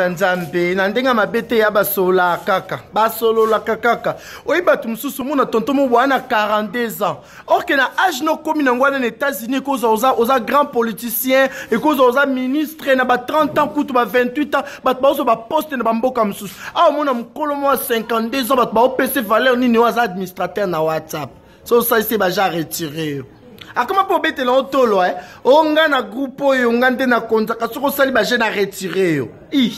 bana nzambe na ndenge mabe te ya basololaka kaka basololaka kaka oyi bato mosusu mona tonto moko boya na 42 ans orke na age na okómi nango wana na états-unis ekozwa oza, oza grand politicien ekozwa oza ministre na ba 30 ans kutu ba 28 ans bato baozwa baposte na bamboka mosusu awa omona mokolo moko ya 52 ans bato baopesa valeur nini oyo aza administrateur na whatsapp so osalisi baja retire yo akoma mpo obetela yo tolo e eh? o nga na groupe oyo nga nde nakonzaka soki osali baje na retire yo i